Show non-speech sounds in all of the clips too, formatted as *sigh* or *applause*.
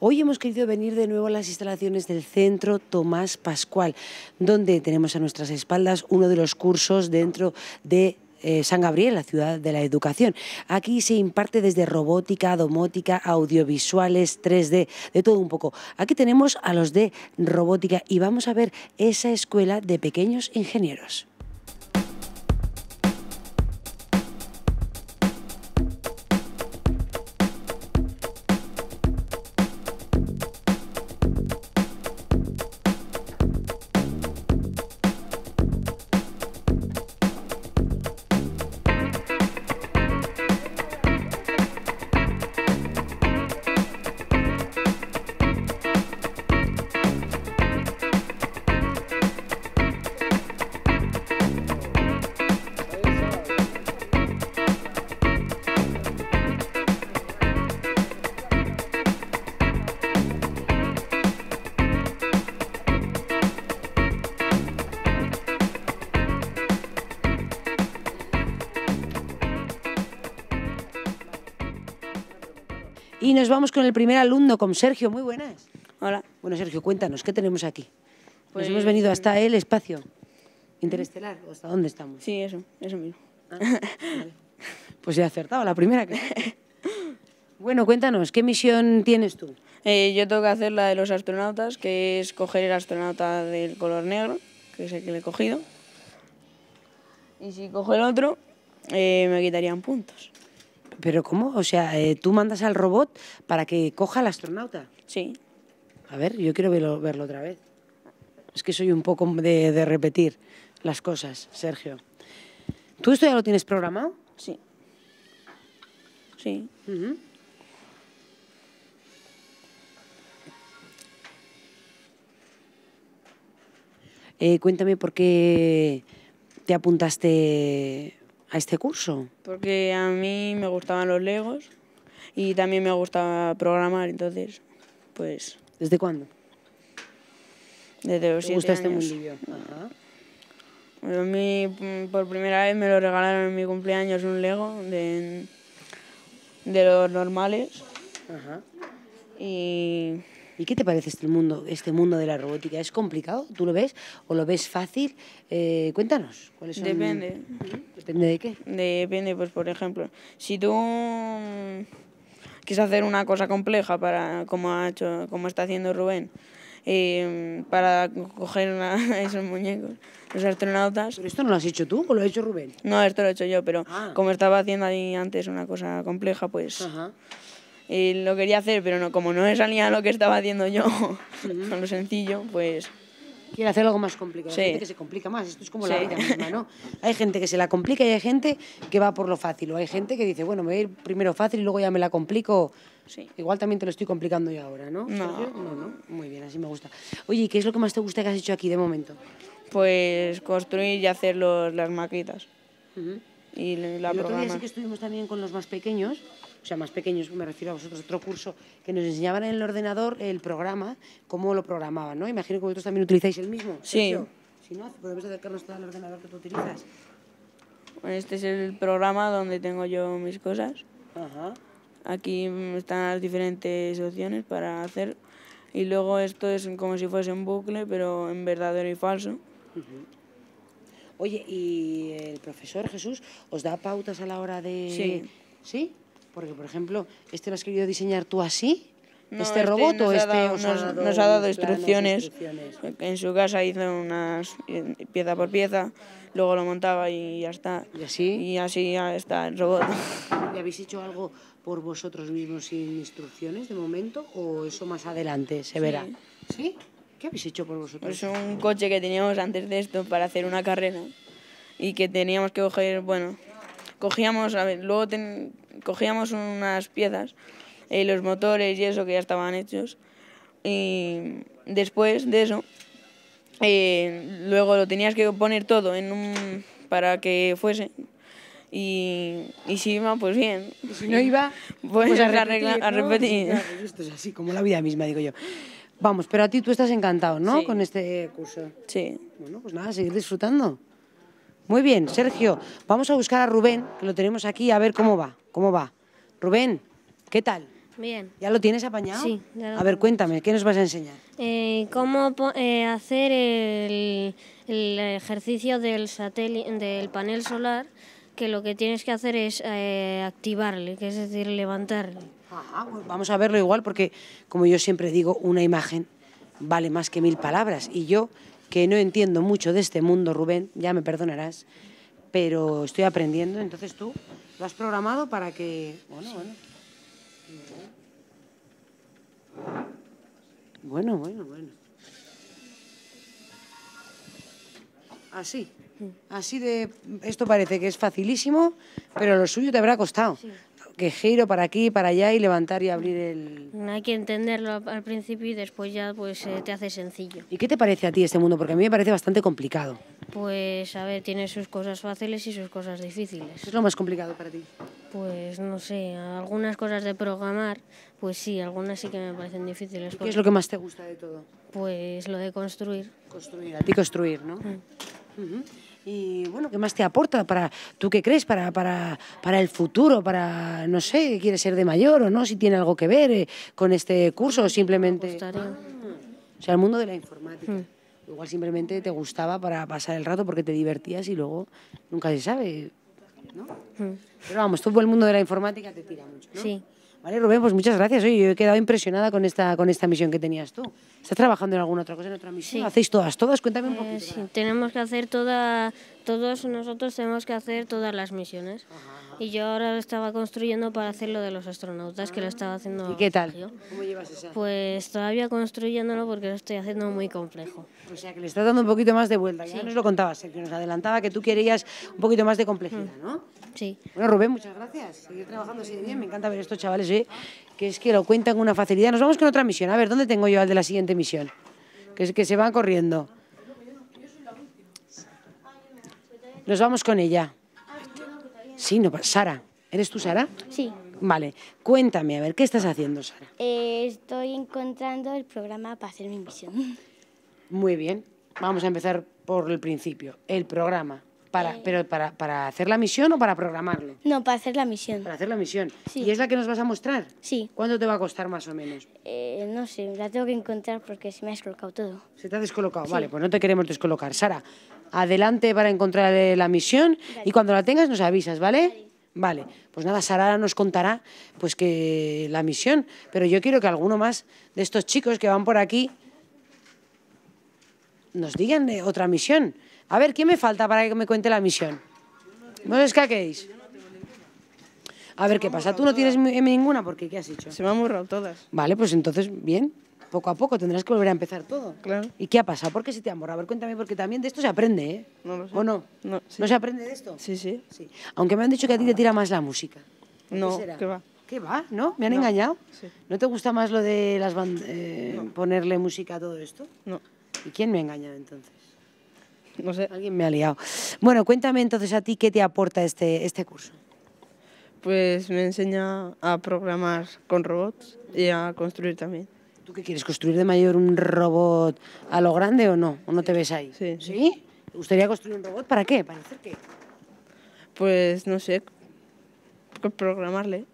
Hoy hemos querido venir de nuevo a las instalaciones del Centro Tomás Pascual, donde tenemos a nuestras espaldas uno de los cursos dentro de eh, San Gabriel, la ciudad de la educación. Aquí se imparte desde robótica, domótica, audiovisuales, 3D, de todo un poco. Aquí tenemos a los de robótica y vamos a ver esa escuela de pequeños ingenieros. Y nos vamos con el primer alumno, con Sergio. Muy buenas. Hola. Bueno, Sergio, cuéntanos, ¿qué tenemos aquí? Pues hemos venido hasta el espacio interestelar, ¿o hasta dónde estamos? Sí, eso, eso mismo. Ah, pues he acertado la primera. Que... *laughs* Bueno, cuéntanos, ¿qué misión tienes tú? Eh, yo tengo que hacer la de los astronautas, que es coger el astronauta del color negro, que es el que le he cogido. Y si cojo el otro, eh, me quitarían puntos. ¿Pero cómo? O sea, eh, tú mandas al robot para que coja al astronauta. Sí. A ver, yo quiero verlo, otra vez. Es que soy un poco de, repetir las cosas, Sergio. ¿Tú esto ya lo tienes programado? Sí. Sí. Eh, cuéntame por qué te apuntaste a este curso? Porque a mí me gustaban los legos y también me gustaba programar, entonces, pues... ¿Desde cuándo? Desde los ¿Te gusta este mundillo? Ajá. Bueno, pues a mí mm, por primera vez me lo regalaron en mi cumpleaños un Lego de, de los normales. Ajá. Y ¿Y qué te parece este mundo, este mundo de la robótica? ¿Es complicado? ¿Tú lo ves o lo ves fácil? Eh, cuéntanos. Depende. ¿Depende de qué? Depende, pues por ejemplo, si tú quieres hacer una cosa compleja para como ha hecho, como está haciendo Rubén, em, para coger a *laughs* esos muñecos, los astronautas. ¿Pero esto no lo has hecho tú o lo has hecho Rubén? No, esto lo he hecho yo, pero ah. como estaba haciendo ahí antes una cosa compleja, pues... Y lo quería hacer, pero no, como no me salía lo que estaba haciendo yo, con lo sencillo, pues... Quiere hacer algo más complicado. Sí. Hay gente que se complica más. Esto es como la vida misma, ¿no? Hay gente que se la complica y hay gente que va por lo fácil. O hay gente que dice, bueno, me voy a ir primero fácil y luego ya me la complico. Sí. Igual también te lo estoy complicando yo ahora, ¿no? No. no, no. Muy bien, así me gusta. Oye, qué es lo que más te gusta que has hecho aquí de momento? Pues construir y hacer los, las maquetas y la el otro sí que estuvimos también con los más pequeños, o sea, más pequeños, me refiero a vosotros, otro curso, que nos enseñaban en el ordenador el programa, cómo lo programaban, ¿no? Imagino que vosotros también utilizáis el mismo. Sí. Si no, podemos acercarnos al ordenador que tú utilizas. este es el programa donde tengo yo mis cosas. Ajá. Aquí están las diferentes opciones para hacer. Y luego esto es como si fuese un bucle, pero en verdadero y falso. Oye, ¿y el profesor Jesús os da pautas a la hora de...? Sí. ¿Sí? Porque, por ejemplo, ¿este lo has querido diseñar tú así? ¿Este, ¿Este, robot o este...? nos, ha dado, instrucciones. En su casa hizo unas pieza por pieza, luego lo montaba y ya está. ¿Y así? Y así ya está el robot. ¿Y habéis hecho algo por vosotros mismos sin instrucciones de momento o eso más adelante se verá? ¿Sí? ¿Qué habéis hecho por vosotros? Es pues un coche que teníamos antes de esto para hacer una carrera y que teníamos que coger, bueno, cogíamos, a ver, luego ten, cogíamos unas piezas, eh, los motores y eso que ya estaban hechos y después de eso, eh, luego lo tenías que poner todo en un, para que fuese y, si iba, pues bien. si no iba, pues, pues *laughs* a, repetir, esto es así, como la vida misma, digo yo. Vamos, pero a ti tú estás encantado, ¿no? Con este curso. Sí. Bueno, pues nada, seguir disfrutando. Muy bien, Sergio, vamos a buscar a Rubén, que lo tenemos aquí, a ver cómo va, cómo va. Rubén, ¿qué tal? Bien. ¿Ya lo tienes apañado? Sí. a ver, cuéntame, ¿qué nos vas a enseñar? Eh, cómo eh, hacer el, ejercicio del, del panel solar, que lo que tienes que hacer es eh, activarle, que es decir, levantarle. Ah, pues vamos a verlo igual porque, como yo siempre digo, una imagen vale más que mil palabras. Y yo, que no entiendo mucho de este mundo, Rubén, ya me perdonarás, pero estoy aprendiendo, entonces tú lo has programado para que... Bueno, bueno. Bueno, bueno, bueno. Así. Mm. Así de... Esto parece que es facilísimo, pero lo suyo te habrá costado. Que giro para aquí, para allá y levantar y abrir el... Mm, hay que entenderlo al principio y después ya pues eh, te hace sencillo. ¿Y qué te parece a ti este mundo? Porque a mí me parece bastante complicado. Pues a ver, tiene sus cosas fáciles y sus cosas difíciles. ¿Qué es lo más complicado para ti? Pues no sé, algunas cosas de programar, pues sí, algunas sí que me parecen difíciles. ¿Qué es lo que más te gusta de todo? Pues lo de construir. Construir, a ti construir, ¿no? Mm. Y bueno, ¿qué más te aporta para tú qué crees para, para, para el futuro? Para, no sé, quieres ser de mayor o no? Si tiene algo que ver eh, con este curso o simplemente. o sea, el mundo de la informática. Hmm. Igual simplemente te gustaba para pasar el rato porque te divertías y luego nunca se sabe. ¿no? Hmm. Pero vamos, todo el mundo de la informática te tira mucho. ¿no? Sí. Vale, Rubén, pues muchas gracias. Oye, yo he quedado impresionada con esta, con esta misión que tenías tú. ¿Estás trabajando en alguna otra cosa, en otra misión? ¿Hacéis todas, todas? Cuéntame un pues poquito. sí, tenemos que hacer toda, todos nosotros tenemos que hacer todas las misiones. Y yo ahora lo estaba construyendo para hacer lo de los astronautas, que lo estaba haciendo. ¿Y qué tal? ¿Cómo llevas Pues todavía construyéndolo porque lo estoy haciendo muy complejo. O sea, que le estás dando un poquito más de vuelta. Ya nos lo contabas, eh, que nos adelantaba que tú querías un poquito más de complejidad, mm. ¿no? Sí. Bueno, Rubén, muchas gracias. Seguir trabajando así de bien. Me encanta ver estos chavales, ¿eh? que es que lo cuentan con una facilidad. Nos vamos con otra misión. A ver, ¿dónde tengo yo al de la siguiente misión? Que, es que se van corriendo. Nos vamos con ella. Sí, no, Sara. ¿Eres tú, Sara? Sí. Vale, cuéntame, a ver, ¿qué estás haciendo, Sara? Eh, estoy encontrando el programa para hacer mi misión. Muy bien, vamos a empezar por el principio, el programa. Para, eh. ¿Pero para, para, hacer la misión o para programarlo? No, para hacer la misión. Para hacer la misión. ¿Y es la que nos vas a mostrar? Sí. ¿Cuánto te va a costar más o menos? Eh, no sé, la tengo que encontrar porque se me ha descolocado todo. ¿Se te ha descolocado? Vale, pues no te queremos descolocar. Sara, adelante para encontrar eh, la misión y cuando la tengas nos avisas, ¿vale? vale Vale, pues nada, Sara nos contará pues que la misión, pero yo quiero que alguno más de estos chicos que van por aquí nos digan de otra misión. A ver, ¿quién me falta para que me cuente la misión? No os escaquéis. A ver, ¿qué pasa? ¿Tú no tienes ninguna? porque qué? has hecho? Se me han borrado todas. Vale, pues entonces, bien. Poco a poco tendrás que volver a empezar todo. Claro. ¿Y qué ha pasado? ¿Por qué se te ha borrado? A ver, cuéntame, porque también de esto se aprende, ¿eh? No lo sé. ¿O no? No, se aprende de esto? Sí, sí. Aunque me han dicho que a ti te tira más la música. No, ¿qué, va? ¿Qué va? ¿No? ¿Me han engañado? ¿No te gusta más lo de las eh, ponerle música a todo esto? No. ¿Y quién me ha engañado entonces? No sé, alguien me ha liado. Bueno, cuéntame entonces a ti qué te aporta este, este curso. Pues me enseña a programar con robots y a construir también. ¿Tú qué quieres? ¿Construir de mayor un robot a lo grande o no? ¿O no te ves ahí? Sí. ¿Sí? ¿Te gustaría construir un robot? ¿Para qué? ¿Para hacer qué? Pues no sé, programarle.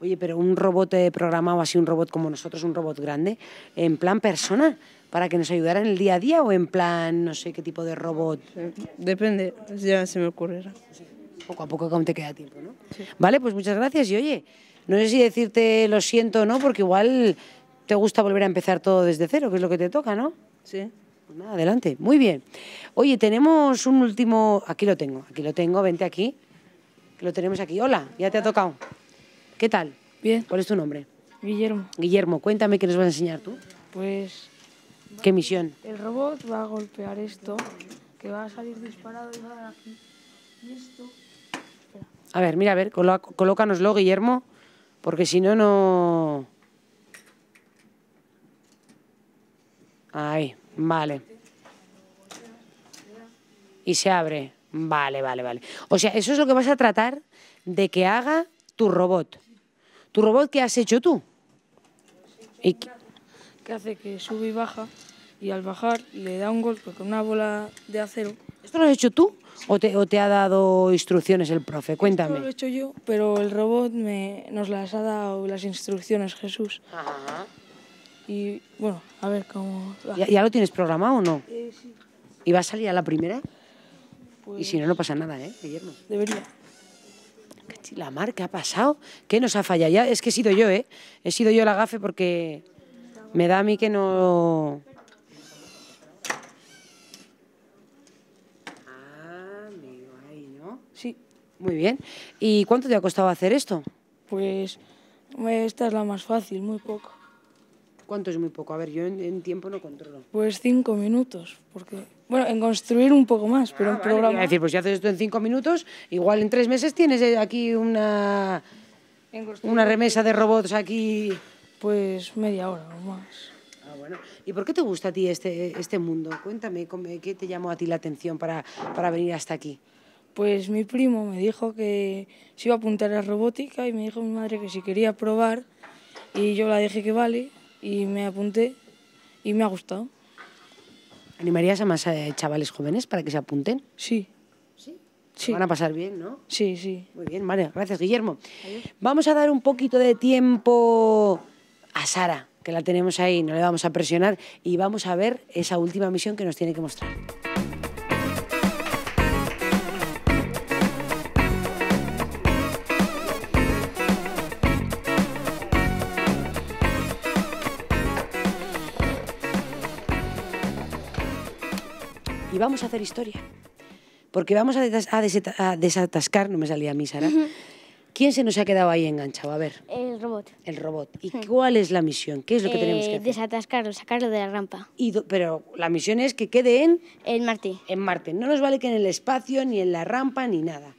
Oye, pero un robot eh, programado así, un robot como nosotros, un robot grande, en plan persona, para que nos ayudara en el día a día o en plan, no sé qué tipo de robot? Depende, pues ya se me ocurrirá. Poco a poco, aún te queda tiempo, ¿no? Vale, pues muchas gracias y oye, no sé si decirte lo siento o no, porque igual te gusta volver a empezar todo desde cero, que es lo que te toca, ¿no? Sí. Pues nada, adelante. Muy bien. Oye, tenemos un último. Aquí lo tengo, aquí lo tengo, vente aquí. lo tenemos aquí. Hola, ya te ha tocado. ¿Qué tal? Bien. ¿Cuál es tu nombre? Guillermo. Guillermo, cuéntame qué nos vas a enseñar tú. Pues ¿Qué misión? El robot va a golpear esto, que va a salir disparado y va a dar aquí. Y esto... A ver, mira, a ver, colócanoslo, Guillermo, porque si no, no... Ahí, vale. Y se abre. Vale, vale, vale. O sea, eso es lo que vas a tratar de que haga tu robot. Tu robot que has hecho tú. Y que hace que sube y baja y al bajar le da un golpe con una bola de acero. ¿Esto lo has hecho tú o te, o te ha dado instrucciones el profe? Cuéntame. lo he hecho yo, pero el robot me, nos las ha dado las instrucciones Jesús. Ajá. Y bueno, a ver cómo... ¿Ya, lo tienes programado o no? Eh, sí. ¿Y va a salir a la primera? Y si no, no pues pasa nada, ¿eh, Guillermo? Debería. La marca ha pasado. ¿Qué nos ha fallado? es que he sido yo, ¿eh? He sido yo la gafe porque me da a mí que no... Ah, Sí, muy bien. ¿Y cuánto te ha costado hacer esto? Pues esta es la más fácil, muy poco. ¿Cuánto es muy poco? A ver, yo en, tiempo no controlo. Pues cinco minutos, porque... Bueno, en construir un poco más, pero ah, en Es decir, pues si haces esto en cinco minutos, igual en tres meses tienes eh, aquí una, una remesa de robots aquí pues media hora o más. Ah, bueno. ¿Y por qué te gusta a ti este, este mundo? Cuéntame, ¿qué te llamó a ti la atención para, para venir hasta aquí? Pues mi primo me dijo que se iba a apuntar a robótica y me dijo mi madre que si quería probar y yo la dije que vale y me apunté y me ha gustado. ¿Animarías a más eh, chavales jóvenes para que se apunten? Sí. ¿Sí? Van a pasar bien, ¿no? Sí, sí. Muy bien, vale. Gracias, Guillermo. Vamos a dar un poquito de tiempo a Sara, que la tenemos ahí, no le vamos a presionar y vamos a ver esa última misión que nos tiene que mostrar. Y vamos a hacer historia porque vamos a, desatascar, no me salía a mí, Sara, ¿Quién se nos ha quedado ahí enganchado? A ver. El robot. El robot. ¿Y hmm. cuál es la misión? ¿Qué es lo que tenemos que eh, hacer? Desatascarlo, sacarlo de la rampa. pero la misión es que quede en... En Marte. En Marte. No nos vale que en el espacio, ni en la rampa, ni nada.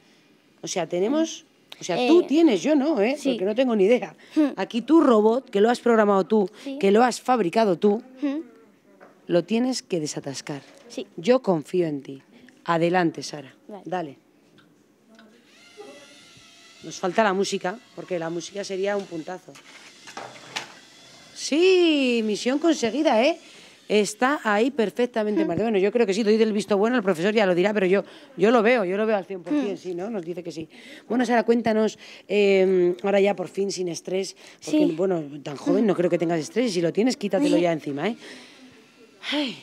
O sea, tenemos... O sea, tú eh, tienes, yo no, ¿eh? Porque no tengo ni idea. Hmm. Aquí tu robot, que lo has programado tú, que lo has fabricado tú, hmm. lo tienes que desatascar. Sí. Yo confío en ti. Adelante, Sara. Dale. Nos falta la música, porque la música sería un puntazo. Sí, misión conseguida, ¿eh? Está ahí perfectamente mm. Bueno, yo creo que sí, doy del visto bueno, el profesor ya lo dirá, pero yo, yo lo veo, yo lo veo al 100%, mm. sí, ¿no? Nos dice que sí. Bueno, Sara, cuéntanos, em, ahora ya por fin sin estrés, porque, bueno, tan joven no creo que tengas estrés, y si lo tienes, quítatelo ya encima, ¿eh? Ay.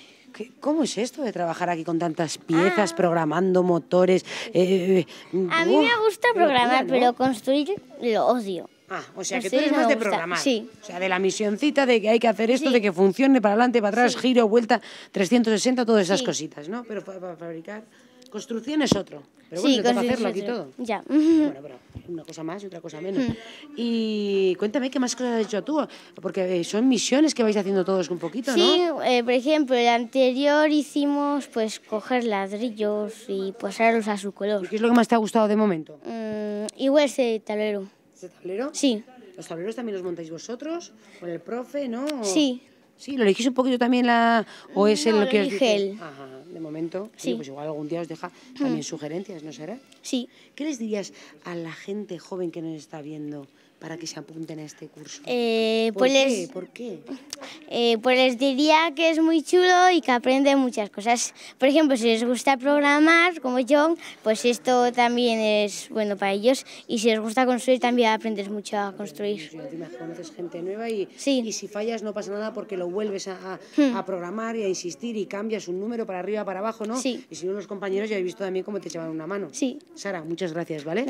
¿Cómo es esto de trabajar aquí con tantas ah. piezas, programando motores? Eh, eh, a mí me gusta programar, pero construir lo odio. Ah, o sea, que tú eres más de programar. Sí. O sea, de la misioncita de que hay que hacer esto, de que funcione para adelante, para atrás, giro, vuelta, 360, todas esas cositas, ¿no? Pero para fabricar... Construcción es otro. Pero bueno, sí, hacerlo aquí todo. Ya. Bueno, una cosa más y otra cosa menos. Mm. Y cuéntame qué más cosas has hecho tú, porque eh, son misiones que vais haciendo todos un poquito, ¿no? Sí, eh, por ejemplo, el anterior hicimos pues coger ladrillos y pasarlos a su color. ¿Y qué es lo que más te ha gustado de momento? Mm, igual ese tablero. ¿Ese tablero? Sí. ¿Los tableros también los montáis vosotros? ¿Con el profe, no? Sí. Sí, ¿lo elegís un poquito también la... o es el lo que os él. Ajá, de momento. Sí. pues igual algún día os deja mm. también sugerencias, ¿no será? Sí. ¿Qué les dirías a la gente joven que nos está viendo para que se apunten a este curso? Eh, pues ¿Por, qué? ¿Por qué? Eh, pues les diría que es muy chulo y que aprende muchas cosas. Por ejemplo, si les gusta programar, como John... pues esto también es bueno para ellos. Y si les gusta construir, también aprendes mucho a construir. conoces gente nueva y, y si fallas no pasa nada porque lo vuelves hmm. a, programar y a insistir y cambias un número para arriba, para abajo, ¿no? Sí. Y si no, los compañeros ya he visto también cómo te llevan una mano. Sí. Sara, muchas gracias, ¿vale?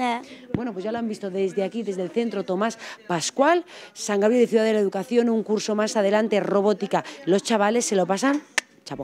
Bueno, pues ya lo han visto desde aquí, desde el centro Tomás. Pascual, San Gabriel de Ciudad de la Educación, un curso más adelante robótica. Los chavales se lo pasan Chapo.